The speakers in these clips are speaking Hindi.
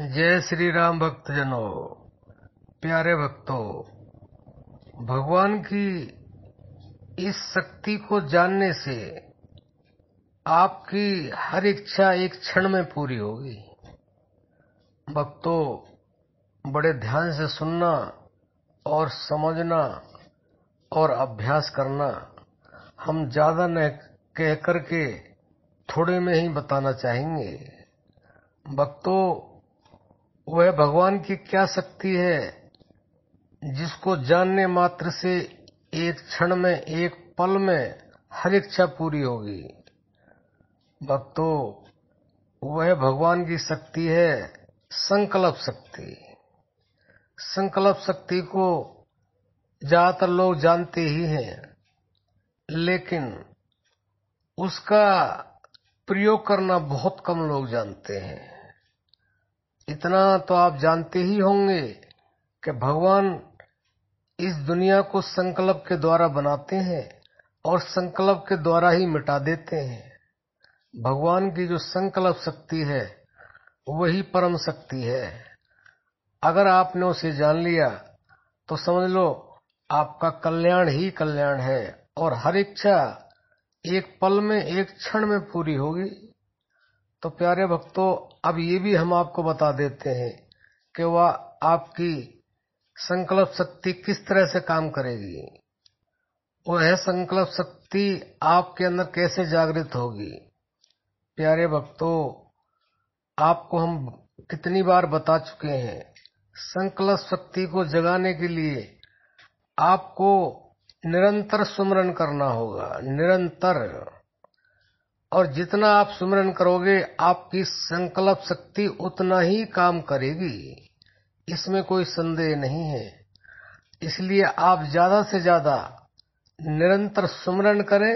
जय श्री राम भक्तजनों प्यारे भक्तों भगवान की इस शक्ति को जानने से आपकी हर इच्छा एक क्षण में पूरी होगी भक्तों बड़े ध्यान से सुनना और समझना और अभ्यास करना हम ज्यादा न कह करके थोड़े में ही बताना चाहेंगे भक्तों वह भगवान की क्या शक्ति है जिसको जानने मात्र से एक क्षण में एक पल में हर इच्छा पूरी होगी भक्तों वह भगवान की शक्ति है संकल्प शक्ति संकल्प शक्ति को ज्यादातर लोग जानते ही हैं लेकिन उसका प्रयोग करना बहुत कम लोग जानते हैं इतना तो आप जानते ही होंगे कि भगवान इस दुनिया को संकल्प के द्वारा बनाते हैं और संकल्प के द्वारा ही मिटा देते हैं भगवान की जो संकल्प शक्ति है वही परम शक्ति है अगर आपने उसे जान लिया तो समझ लो आपका कल्याण ही कल्याण है और हर इच्छा एक पल में एक क्षण में पूरी होगी तो प्यारे भक्तों अब ये भी हम आपको बता देते हैं कि वह आपकी संकल्प शक्ति किस तरह से काम करेगी वह संकल्प शक्ति आपके अंदर कैसे जागृत होगी प्यारे भक्तों आपको हम कितनी बार बता चुके हैं संकल्प शक्ति को जगाने के लिए आपको निरंतर सुमरन करना होगा निरंतर और जितना आप सुमिरन करोगे आपकी संकल्प शक्ति उतना ही काम करेगी इसमें कोई संदेह नहीं है इसलिए आप ज्यादा से ज्यादा निरंतर सुमिरन करें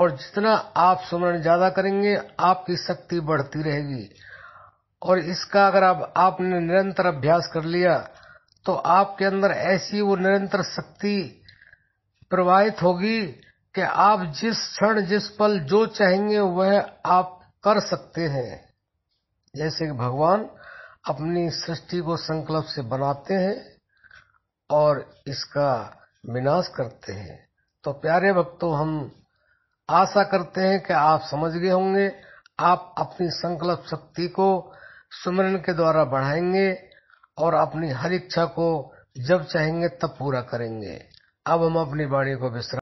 और जितना आप सुमरण ज्यादा करेंगे आपकी शक्ति बढ़ती रहेगी और इसका अगर आप आपने निरंतर अभ्यास कर लिया तो आपके अंदर ऐसी वो निरंतर शक्ति प्रवाहित होगी कि आप जिस क्षण जिस पल जो चाहेंगे वह आप कर सकते हैं जैसे कि भगवान अपनी सृष्टि को संकल्प से बनाते हैं और इसका विनाश करते हैं तो प्यारे भक्तों हम आशा करते हैं कि आप समझ गए होंगे आप अपनी संकल्प शक्ति को सुमरन के द्वारा बढ़ाएंगे और अपनी हर इच्छा को जब चाहेंगे तब पूरा करेंगे अब हम अपनी वाणी को विश्राम